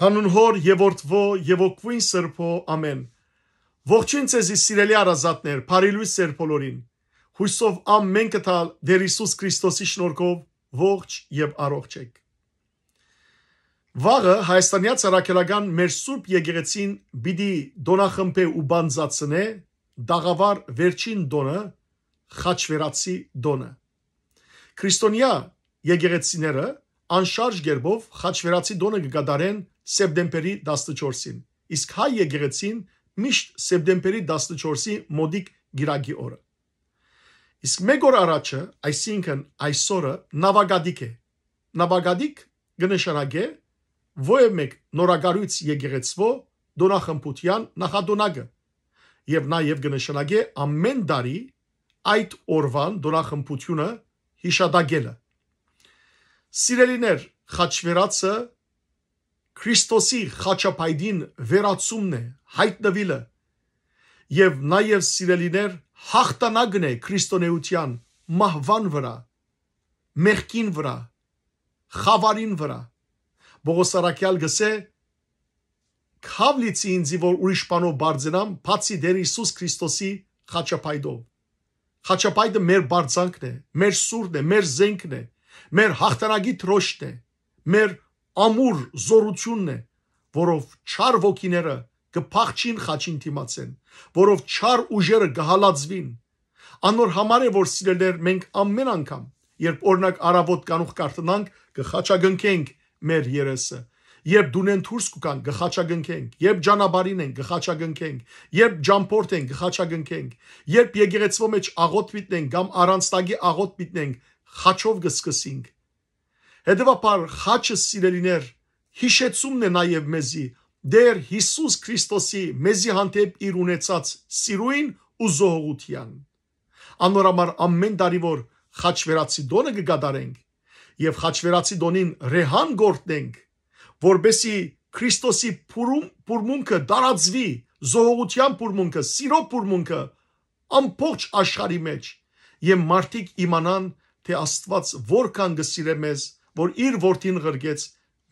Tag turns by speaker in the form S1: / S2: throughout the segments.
S1: հանուն հոր եւ որդվո եւ օգուին սրբո ամեն ողջույն ցեզի սիրելի արազատներ բարի լույս ձեր բոլորին հույսով ամեն կտալ դեր Հիսուս Քրիստոսի շնորհքով ողջ եւ առողջ եք Վաղը հայաստանյա ցարակելական մեր Սուրբ Եկեղեցին բիդի դոնախմբե ու բանզացնե դաղավար վերջին դոնը խաչվերացի դոնը քրիստոնյա եկեղեցիները անշարժ գերբով խաչվերացի դոնը կգադարեն սեպտեմբերի 14-ին, իսկ հայ եկեղեցին միշտ սեպտեմբերի 14-ի մոդիկ գիրագի օրը։ Իսկ մեկ օր առաջը, այսինքն այսօրը նավագադիկ է։ Նավագադիկ գնշանագե ո՞ե մեկ նորագարույց եկեղեցվո դոնախմբության նախադոնագը եւ նաեւ գնշանագե ամեն տարի այդ օրվան դոնախմբությունը հիշադակելը Սիրելիներ, խաչվերացը Քրիստոսի խաչապայդին վերացումն է, հայտնվիլը։ Եվ նաև սիրելիներ, հաղթանակն է քրիստոնեության մահվան վրա, մեղքին վրա, խավարին վրա։ Բողոս Արաքյալ գսե Քավլիցի ինձի որ ուրիշ բանով բարձնամ, բացի դեր Հիսուս Քրիստոսի խաչապայդով։ Խաչապայդը մեր բարձանքն է, մեր սուրդն է, մեր զենքն է, մեր մեր հաղթանակի տրոշտն է, մեր ամուր զորությունն է, որով չար ոգիները կփախչին խաչին դիմացեն, որով չար ուժերը կհալածվին։ Անոր համար է որ սիրելներ մենք ամեն անգամ, երբ օրնակ արավոտ կանուխ կարտնանք, կխաչագնքենք մեր երեսը, Երբ դունեն դուրս կգան, գխաչագնքենք, երբ ճանաբարին են, գխաչագնքենք, երբ ջամփորտ են, գխաչագնքենք, երբ եկեղեցվո մեջ աղոտ միտնենք կամ առանցնագի աղոտ միտնենք, խաչով գսկսինք։ Հետևաբար խաչը սիրելիներ հիշեցումն է նաև մեզի դեր Հիսուս Քրիստոսի մեզի հանդեպ իր ունեցած սիրույն ու զողողության։ Անորամար ամեն տարի որ խաչվերացի դոնը կգադարենք եւ խաչվերացի դոնին ռեհան գործնենք, որբեսի Քրիստոսի փուրում փուրմունքը դարածվի զողողության փուրմունքը, սիրո փուրմունքը ամբողջ աշխարի մեջ եւ մարդիկ իմանան թե Աստված որքան գսիրե մեզ, որ իր որդին ղրգեց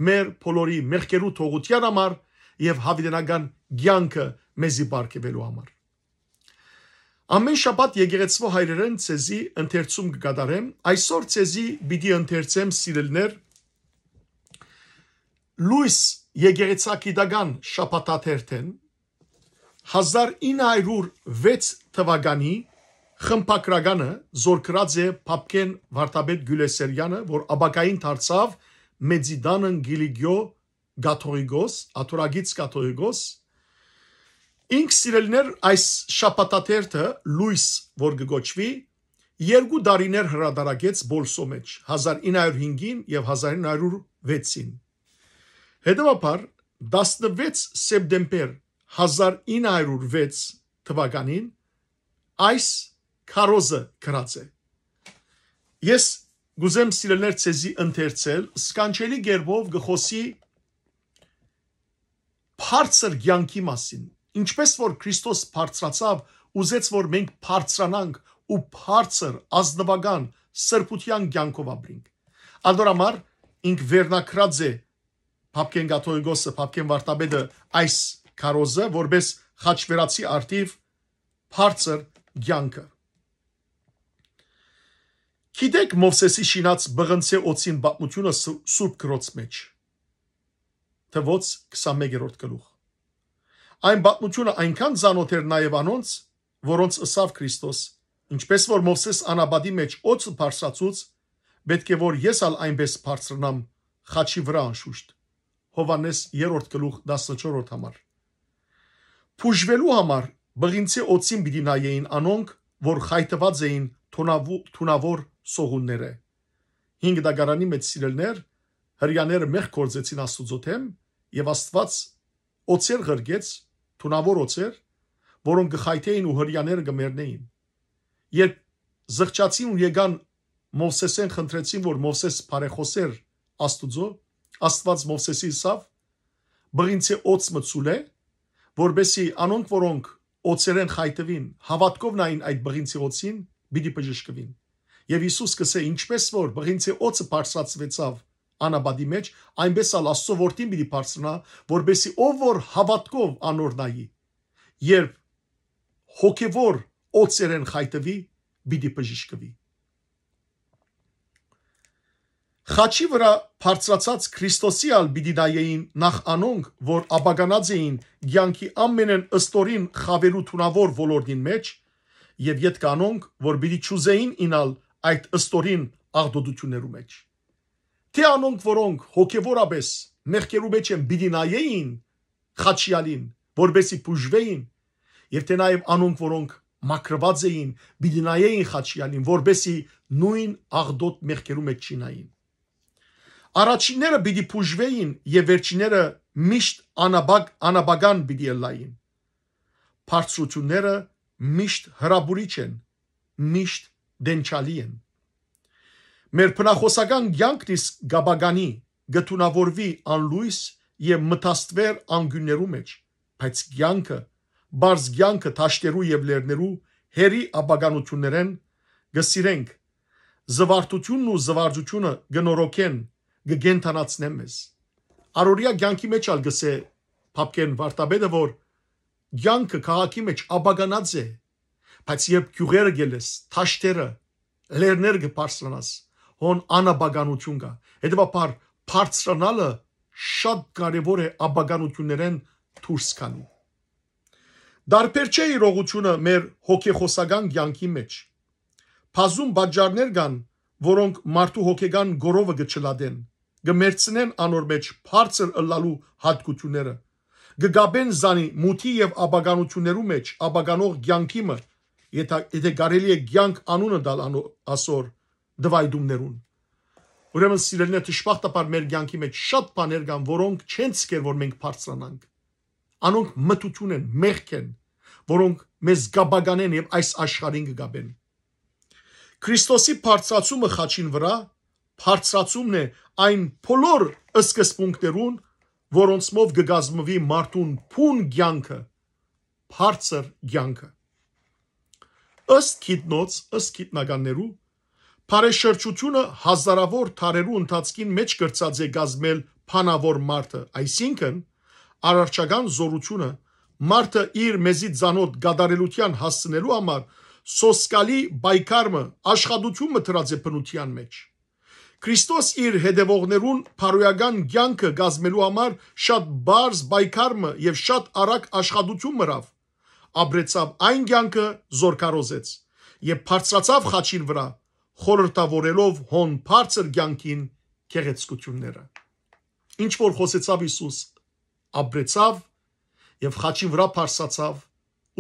S1: մեր բոլորի մեղքերու թողության համար եւ հավիտենական ցանկը մեզի բարգեվելու համար։ Ամեն շաբաթ եկեղեցվո հայրերեն ցեզի ընթերցում կգադարեմ, այսօր ցեզի պիտի ընթերցեմ սիրելներ Լուիս եկեղեցակիդական շաբաթաթերթեն 1906 թվականի խմբակրականը զորքրած է Փապկեն Վարդապետ Գյուլեսերյանը, որ աբակային դարձավ Մեծիդանն Գիլիգյո Գաթողիկոս, Աթուրագից Գաթողիկոս։ Ինք սիրելներ այս շապատատերտը լույս, որ գոչվի, երկու դարիներ հրադարագեց Բոլսո մեջ 1905-ին եւ 1906-ին։ Հետևաբար 16 սեպտեմբեր 1906 թվականին այս քարոզը գրած է։ Ես գուզեմ սիրելներ ցեզի ընթերցել սկանչելի ģերբով գխոսի բարձր ցանկի մասին։ Ինչպես որ Քրիստոս բարձրացավ, ուզեց որ մենք բարձրանանք ու բարձր ազնվական սրբության ցանկով ապրենք։ Անդորամար ինք վերնակրած է Փապկեն Գաթողիկոսը, Փապկեն Վարդապետը այս քարոզը որպես խաչվերացի արտիվ բարձր ցանկը Գիտեք Մովսեսի շինած բղնցե օծին պատմությունը Սուրբ գրոց մեջ։ Թվոց 21-րդ գլուխ։ Այն պատմությունը այնքան ծանոթ էր նաև անոնց, որոնց ըսավ Քրիստոս, ինչպես որ Մովսես անաբադի մեջ օծը բարձրացուց, պետք է որ ես ալ այնպես բարձրնամ խաչի վրա անշուշտ։ Հովանես 3-րդ գլուխ 14-րդ համար։ Փուժվելու համար բղինցի օծին պիտի նայեին անոնք, որ խայտված էին թունավոր սողուններ է։ Հինգ դագարանի մեծ սիրելներ հрьяները մեղ կործեցին Աստուծո թեմ եւ Աստված օծեր ղրգեց, թունավոր օծեր, որոնք գխայթեին ու հрьяները գմերնեին։ Երբ զղճացին ու եկան Մովսեսեն խնդրեցին, որ Մովսես բարեխոսեր Աստուծո, Աստված Մովսեսի սավ բղինցե օծ մցուլե, որբեսի անոնք, որոնք օծերեն խայտվին, հավատքով նային այդ բղինցի օծին, բիդի բժշկվին։ Եվ Հիսուս կսե ինչպես որ բղինցի օծը բարձրացվեցավ անաբադի մեջ, այնպես ալ Աստծո որդին պիտի բարձրանա, որբեսի ով որ հավատքով անօրնայի։ Երբ հոգևոր օծերեն խայտվի, պիտի բժիշկվի։ Խաչի վրա բարձրացած Քրիստոսի ալ պիտի նայեին նախ անոնք, որ աբագանած էին ցանկի ամենն ըստորին խավելու թունավոր ոլորտին մեջ, եւ իդ կանոնք, որ պիտի ճուզեին ինալ այդ ըստորին աղդոդություններու մեջ։ Թե անոնք, որոնք հոգևորապես մեղքերու մեջ են բիդինայեին խաչիալին, որբեսի բուժվեին, եւ թե նաեւ անոնք, որոնք մակրված էին բիդինայեին խաչիալին, որբեսի նույն աղդոտ մեղքերու մեջ չինային։ Առաջինները պիտի բուժվեին եւ վերջինները միշտ անաբակ անաբական պիտի լային։ Փարծությունները միշտ հրաբուրիչ են, միշտ դենչալի են։ Մեր փնախոսական կյանքն իսկ գաբագանի գտունավորվի անլույս եւ մտաստվեր անգյուններու մեջ, բայց կյանքը, բարձ կյանքը ճաշտերու եւ լերներու հերի աբագանություններեն գսիրենք զվարթությունն ու զվարճությունը գնորոքեն գգենթանացնեն մեզ արորիա ցանկի մեջ ալ գսե Փապկեն Վարդապետը որ ցանկը քաղաքի մեջ աբագանած է բայց երբ գյուղերը գելես, թաշտերը, լերներ կբարձրանաս, հոն անաբագանություն կա։ Հետևաբար բարձրանալը շատ կարևոր է աբագանություններեն դուրս գալու։ Դարբեր չէ իրողությունը մեր հոգեխոսական ցանկի մեջ։ Փազում բաժարներ կան, որոնք մարդու հոգեգան գորովը գճլադեն, գմերցնեն անոր մեջ բարձր ըլլալու հատկությունները, գգաբեն զանի մութի եւ աբագանություններու մեջ աբագանող ցանկիմը եթե եթե կարելի է ցանկ անունը դալ անու ասոր դվայդումներուն ուրեմն սիրելիներ ճշմարտաբար մեր ցանկի մեջ շատ բաներ կան որոնք չեն ցկեր որ մենք բարձրանանք անոնք մտություն են մեղք են որոնք մեզ գաբագանեն եւ այս աշխարհին գաբեն Քրիստոսի բարձրացումը խաչին վրա բարձրացումն է այն բոլոր սկզբունքներուն որոնցմով գգազմվի մարդուն փուն ցանկը բարձր ցանկը ըստ քիտնոց, ըստ քիտնականներու Փարեշրջությունը հազարավոր թարերու ընթացքին մեջ գրծած է գազմել փանավոր մարդը, այսինքն արարչական զորությունը մարդը իր մեզի ցանոթ գադարելության հասցնելու համար սոսկալի բայկարմը աշխատություն մտրած է բնության մեջ։ Քրիստոս իր հետևողներուն փարոյական կյանքը գազմելու համար շատ բարձ բայկարմը եւ շատ արագ աշխատություն մրավ ապրեցավ այն կյանքը զորքարոզեց եւ բարձրացավ խաչին վրա խորհրդավորելով հոն բարձր կյանքին քեղեցկությունները ինչ որ խոսեցավ Հիսուս ապրեցավ եւ խաչին վրա բարձրացավ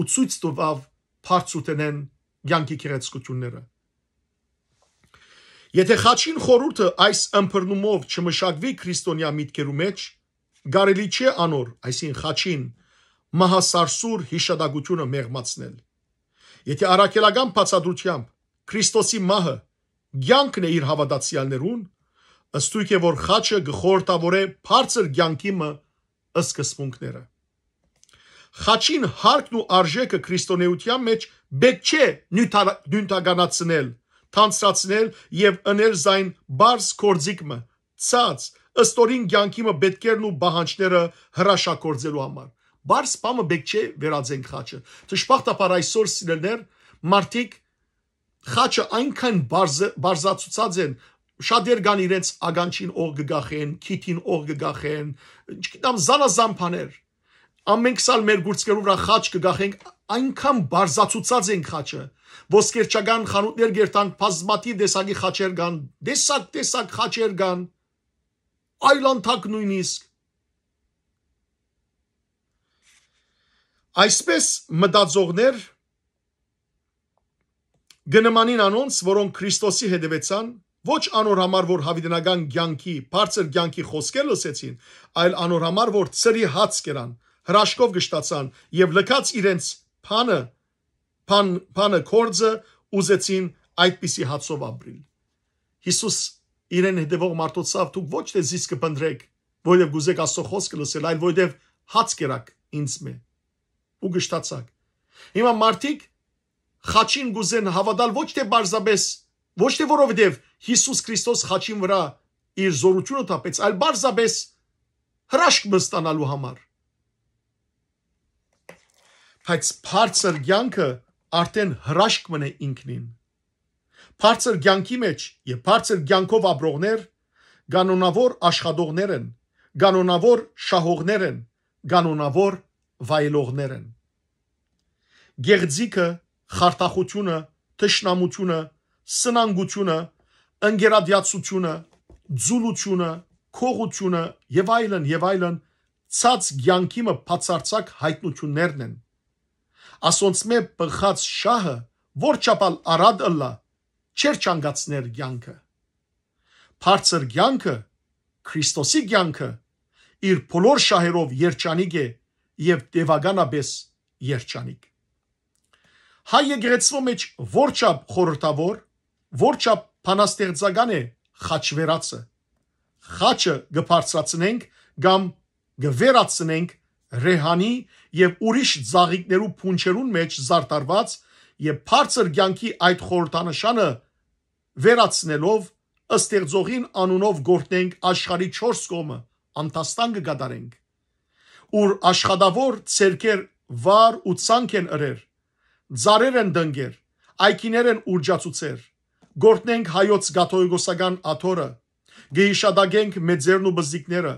S1: ու ցույց տվավ բարձուտենեն կյանքի քեղեցկությունները Եթե խաչին խորուրդը այս ըմբռնումով չմշակվի քրիստոնյա միտքերու մեջ, գարելի չէ անոր, այսին խաչին մահասարսուր հիշադակությունը մեղմացնել։ Եթե առաքելական բացադրությամբ Քրիստոսի մահը ցանկն է իր հավատացյալներուն, ըստույք է որ խաչը գխորտավորե բարձր ցանկի մը սկսպունքները։ Խաչին հարկն ու արժեքը քրիստոնեության մեջ պետք չէ նյութականացնել, թանցրացնել եւ ընել զայն բարձ կորձիկը, ցած, ըստորին ցանկի մը պետքերն ու բահանջները հրաշակորձելու համար Բար սպամը բեք չէ վերածենք խաչը։ Ճշմարտապես այսօր սիրելներ մարդիկ խաչը այնքան բարզ բարզացուցած են շատեր կան իրենց ագանչին օղ գգախեն, քիթին օղ գգախեն, չգիտեմ զանազամփաներ։ Ամենքս ալ մեր գուրցկերու վրա խաչ կգախենք, այնքան բարզացուցած են խաչը։ Ոսկերչական խանութներ գերտան բազմաթիվ դեսակի խաչեր կան, դեսակ-տեսակ խաչեր կան։ Այլանդակ նույնիսկ Այսպես մտածողներ գնմանին անոնց, որոնք Քրիստոսի հետևեցան, ոչ անոր համար, որ հավիտենական ցանկի, բարձր ցանկի խոսքեր լսեցին, այլ անոր համար, որ ծրի հաց կերան, հրաշքով գշտացան եւ լքած իրենց փանը, փան փանը կորձը ուզեցին այդպիսի հացով ապրիլ։ Հիսուս իրեն հետևող մարդոց ցավ դուք ոչ թե զիսկ կփնտրեք, որովհետև գուզեք աստծո խոսքը լսել, այլ որովհետև հաց կերակ ինձ մեջ ու գշտացակ։ Հիմա մարդիկ խաչին գուզեն հավատալ ոչ թե բարձաբես, ոչ թե որովհետև Հիսուս Քրիստոս խաչին վրա իր զորությունը տապեց, այլ բարձաբես հրաշք մստանալու համար։ Բայց բարձր ցանկը արդեն հրաշք մնե ինքնին։ Բարձր ցանկի մեջ եւ բարձր ցանկով ապրողներ կանոնավոր աշխատողներ են, կանոնավոր շահողներ են, կանոնավոր վայելողներ են։ Գեղձիկը, խարտախությունը, թշնամությունը, սնանկությունը, ընկերադյացությունը, ձուլությունը, քողությունը եւ այլն եւ այլն ցած ցանկիմը բացարձակ հայտնություններն են։ Ասոնց մե բխած շահը որչապալ արադ ըլլա չեր չանգացներ ցանկը։ Փարցր ցանկը Քրիստոսի ցանկը իր բոլոր շահերով երջանիկ է եւ Տևագանաբես երջանիկ։ Հայ եգրեցվո մեջ որչապ խորհրդավոր, որչապ փանաստեղծական է խաչվերածը։ Խաչը գբարձացնենք կամ գվերացնենք ռեհանի եւ ուրիշ ծաղիկներու փունչերուն մեջ զարտարված եւ բարձր ցանկի այդ խորհրդանշանը վերացնելով ստեղծողին անունով գործնենք աշխարի 4 կողմը, անտաստան կգադարենք ուր աշխատավոր ցերկեր վար ու ցանկ են ըրեր ծարեր են դնգեր այքիներ են ուրջացուցեր գործնենք հայոց գաթողիկոսական աթորը գեհիշադագենք մեծերն ու բզիկները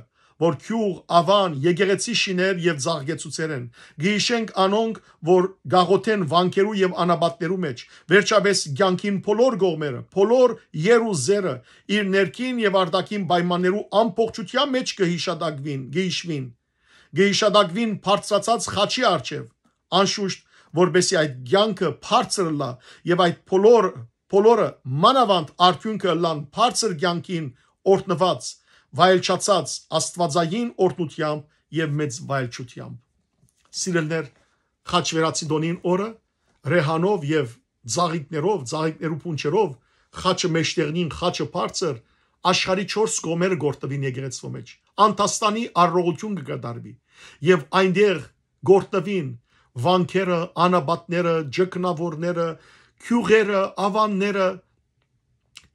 S1: որ քյուղ, ավան, եգեգեցի շիներ եւ զաղգեցուցեր են։ Գիշենք անոնք, որ գաղոթեն վանքերու եւ անաբատներու մեջ, վերջապես ցանկին փոլոր գողմերը, փոլոր Երուսերը իր ներքին եւ արդակին պայմաններու ամբողջության մեջ կհիշադակվին, գիշվին գեյշադակվին բարձրացած խաչի արջև, անշուշտ, որբեսի այդ գյանքը բարձր լա եւ այդ փոլոր փոլորը մանավանդ արդյունքը լան բարձր գյանքին օրտնված, վայելչացած աստվածային օրդությամբ եւ մեծ վայելչությամբ։ Սիրելներ, խաչվերացի դոնին օրը ռեհանով եւ ծաղիկներով, ծաղիկներու փունչերով խաչը մեջտեղնին, խաչը բարձր աշխարի 4 կողմերը գործտվին եկեղեցու մեջ անտաստանի առողություն կգդարվի եւ այնտեղ գործտվին վանքերը անաբատները ճկնավորները քյուղերը ավանները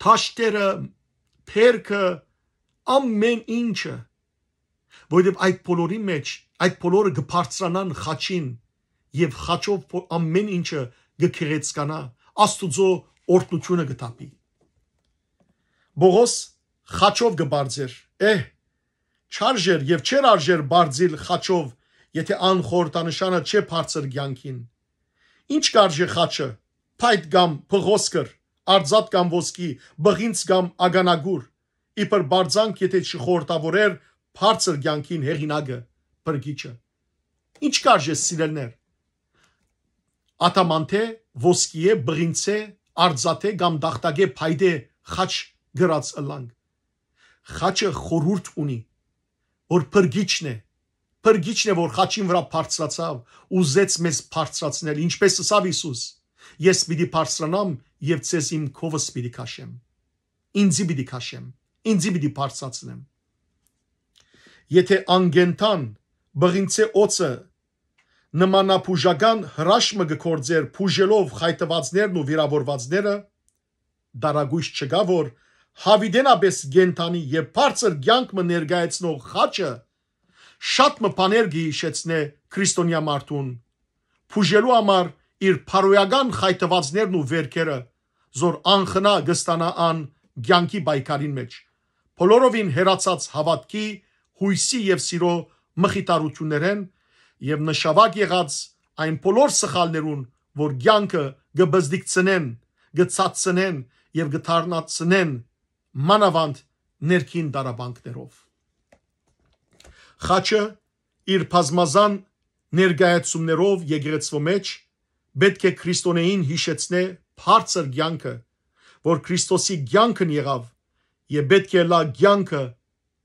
S1: թաշտերը փերքը ամեն ինչը որովհետև այդ բոլորի մեջ այդ բոլորը գբարձրանան խաչին եւ խաչով ամեն ինչը գքեղեցկանա աստուծո օրտությունը գտապի Բողոս խաչով գբարձեր։ Էհ, չարժեր եւ չեր արժեր բարձիլ խաչով, եթե անխորտանշանը չէ բարձր ցանկին։ Ինչ կարժի խաչը։ Փայտ կամ փղոսկր, արձատ կամ ոսկի, բղինց կամ ագանագուր։ Իբր բարձանք, եթե չխորտավորեր բարձր ցանկին հեղինակը, բրգիչը։ Ինչ կարժի սիրելներ։ Ատամանթե ոսկի է, բղինց է, արձատ է կամ դախտագե փայտե խաչ գրած ըլանք խաչը խորուրդ ունի, որ փրկիչն է, փրկիչն է, որ խաչին վրա բարձրացավ, ուզեց մեզ բարձրացնել, ինչպես ասավ Հիսուս. Ես պիտի բարձրանամ եւ ցեզ իմ քովս պիտի քաշեմ։ Ինձի պիտի քաշեմ, ինձի պիտի բարձրացնեմ։ Եթե անգենտան բղինցե օծը նմանապուժական հրաշմը գործեր, փուժելով խայտվածներն ու վիրավորվածները, դարագույս չկա որ հավիդենաբես գենթանի եւ բարձր ցանկը ներգայացնող խաչը շատ մփաներ գիշեցնե քրիստոնյա մարդուն փուժելու համար իր փարոյական խայտվածներն ու վերքերը զոր անխնա գստանա ան ցանկի բայկարին մեջ բոլորովին հերացած հավատքի հույսի եւ սիրո մխիտարություններեն եւ նշավակ եղած այն բոլոր սխալներուն որ ցանկը գբզդիկցնեն գծածնեն եւ գթարնացնեն մանավանդ ներքին դարաբանքներով։ Խաչը իր բազմազան ներգայացումներով եկեղեցու մեջ պետք է քրիստոնեին հիշեցնե բարձր ցանկը, որ Քրիստոսի ցանկն եղավ եւ պետք է լա ցանկը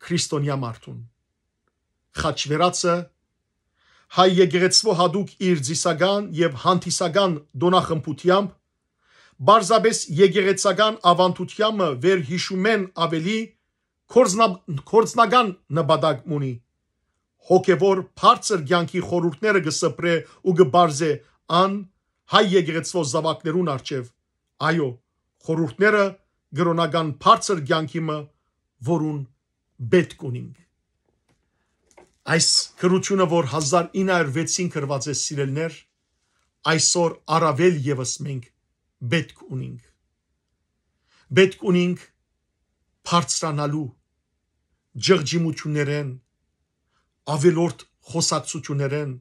S1: քրիստոնյա մարդուն։ Խաչվերածը հայ եկեղեցու հadouk իր ծիսական եւ հանդիսական դոնախմբությամբ բարձաբես եգեգեցական ավանդությամը վերհիշում են ավելի կորձնական նպատակ ունի հոգևոր բարձր ցանկի խորուրդները գսպրե ու գբարձե ան հայ եգեգեցվող զավակներուն արչև այո խորուրդները գրոնական բարձր ցանկի մը որուն պետք ունինք այս քրությունը որ 1906-ին կրված է սիրելներ այսօր առավել եւս մենք պետք ունենք։ Պետք ունենք բարձրանալու ջղջիմություններեն, ավելորդ խոսակցություններեն,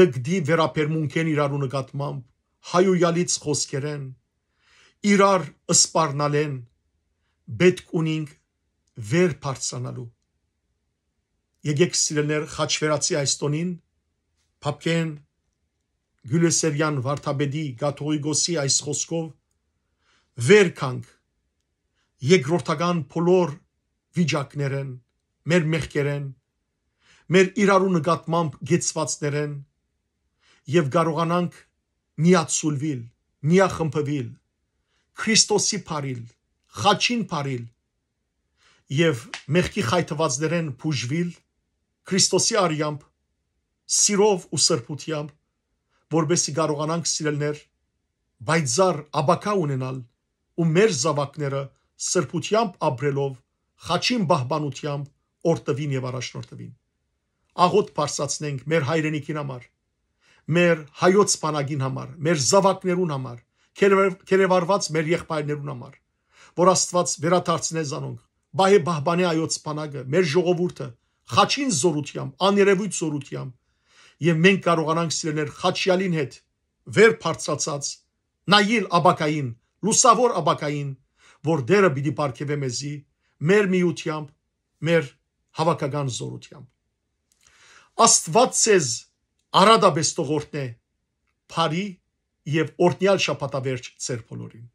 S1: լգդի վերապերմունքեն իրարու նկատմամբ, հայոյալից խոսքերեն, իրար սպառնալեն, պետք ունենք վեր բարձրանալու։ Եկեք սիրելներ խաչվերացի այս տոնին, փապկեն Գյուլեսևյան վարդապետի Գաթողիկոսի այս խոսքով վեր քանք երկրորդական բոլոր վիճակներեն, մեր մեղքերեն, մեր իրարու նկատմամբ գեցվածներեն եւ կարողանանք միացուլվել, միախմբվել Քրիստոսի բարիլ, խաչին բարիլ եւ մեղքի խայթվածներեն բուժվել Քրիստոսի արյամբ, սիրով ու սրբությամբ որբեսի կարողանանք սիրելներ բայձար աբակա ունենալ ու մեր զավակները սրբությամբ ապրելով խաչին բահբանությամբ օրտվին եւ առաջնորդվին աղոտ բարձացնենք մեր հայրենիքին համար մեր հայոց բանակին համար մեր զավակներուն համար քերևարված մեր եղբայրներուն համար որ Աստված վերադարձնե զանոնք բայ բահբանի այոց բանակը մեր ժողովուրդը խաչին զորությամբ աներևույթ զորությամբ եւ մենք կարողանանք սիրել Խաչյալին հետ վեր բարձրացած նայել աբակային լուսավոր աբակային որ դերը պիտի ապարգևե մեզի մեր միությամբ մեր հավաքական զորությամբ աստված ցեզ արադաբես տողորտնե բարի եւ օրնյալ շապատավերջ ծեր բոլորին